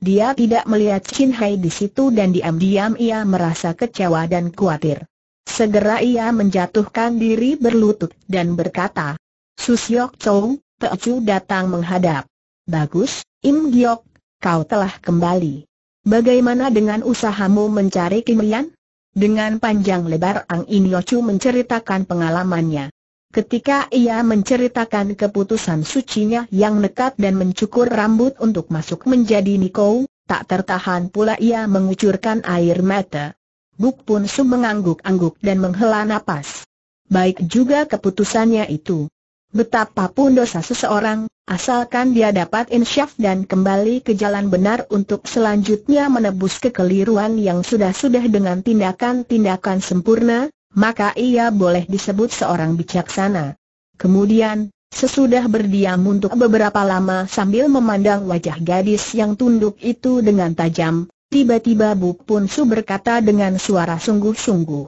Dia tidak melihat Chin Hai di situ dan diam-diam ia merasa kecewa dan khawatir. Segera ia menjatuhkan diri berlutut dan berkata, Susyok Te Chu datang menghadap. Bagus, Im Giok, kau telah kembali. Bagaimana dengan usahamu mencari Lian? Dengan panjang lebar Ang In Chu menceritakan pengalamannya. Ketika ia menceritakan keputusan sucinya yang nekat dan mencukur rambut untuk masuk menjadi Niko, tak tertahan pula ia mengucurkan air mata. Buk Pun Su mengangguk-angguk dan menghela napas. Baik juga keputusannya itu. Betapapun dosa seseorang, asalkan dia dapat insyaf dan kembali ke jalan benar untuk selanjutnya menebus kekeliruan yang sudah-sudah dengan tindakan-tindakan sempurna, maka ia boleh disebut seorang bijaksana. Kemudian, sesudah berdiam untuk beberapa lama sambil memandang wajah gadis yang tunduk itu dengan tajam, tiba-tiba Bu Pun Su berkata dengan suara sungguh-sungguh.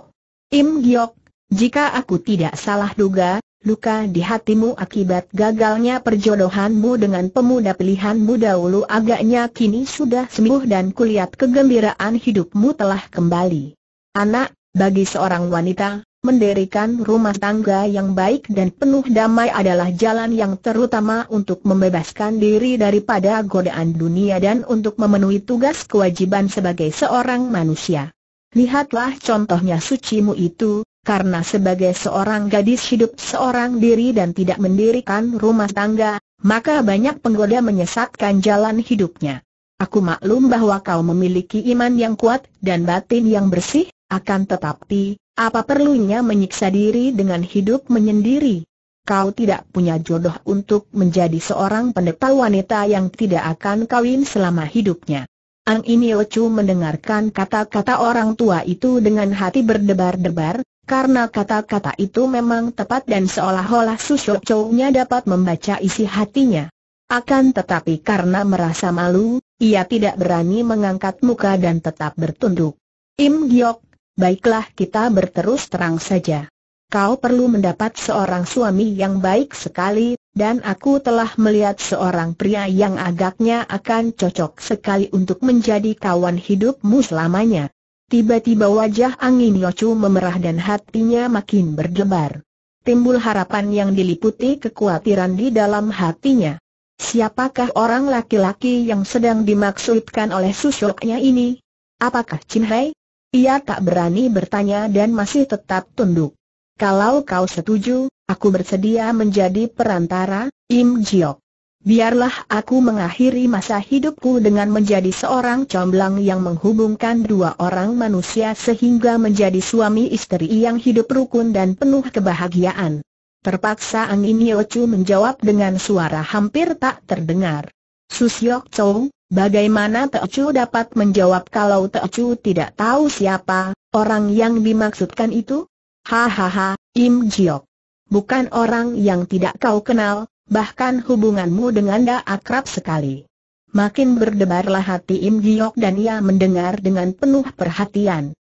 Im Giok, jika aku tidak salah duga, luka di hatimu akibat gagalnya perjodohanmu dengan pemuda pilihanmu dahulu agaknya kini sudah sembuh dan kulihat kegembiraan hidupmu telah kembali. Anak, bagi seorang wanita, mendirikan rumah tangga yang baik dan penuh damai adalah jalan yang terutama untuk membebaskan diri daripada godaan dunia dan untuk memenuhi tugas kewajiban sebagai seorang manusia. Lihatlah contohnya sucimu itu, karena sebagai seorang gadis hidup seorang diri dan tidak mendirikan rumah tangga, maka banyak penggoda menyesatkan jalan hidupnya. Aku maklum bahwa kau memiliki iman yang kuat dan batin yang bersih, akan tetapi, apa perlunya menyiksa diri dengan hidup menyendiri? Kau tidak punya jodoh untuk menjadi seorang pendeta wanita yang tidak akan kawin selama hidupnya. Ang mendengarkan kata-kata orang tua itu dengan hati berdebar-debar, karena kata-kata itu memang tepat dan seolah-olah susuk Chow-nya dapat membaca isi hatinya. Akan tetapi karena merasa malu, ia tidak berani mengangkat muka dan tetap bertunduk. Im Giok, baiklah kita berterus terang saja. Kau perlu mendapat seorang suami yang baik sekali, dan aku telah melihat seorang pria yang agaknya akan cocok sekali untuk menjadi kawan hidupmu selamanya. Tiba-tiba wajah Angin Yocu memerah dan hatinya makin berdebar. Timbul harapan yang diliputi kekhawatiran di dalam hatinya. Siapakah orang laki-laki yang sedang dimaksudkan oleh susuknya ini? Apakah Chin Hai? Ia tak berani bertanya dan masih tetap tunduk. Kalau kau setuju, aku bersedia menjadi perantara, Im Jiok. Biarlah aku mengakhiri masa hidupku dengan menjadi seorang comblang yang menghubungkan dua orang manusia sehingga menjadi suami istri yang hidup rukun dan penuh kebahagiaan. Terpaksa Angin Chu menjawab dengan suara hampir tak terdengar. Susyok Chou, bagaimana Teochu dapat menjawab kalau Teochu tidak tahu siapa orang yang dimaksudkan itu? Hahaha, Im Jiok. Bukan orang yang tidak kau kenal, bahkan hubunganmu dengan dia akrab sekali. Makin berdebarlah hati Im Giok dan ia mendengar dengan penuh perhatian.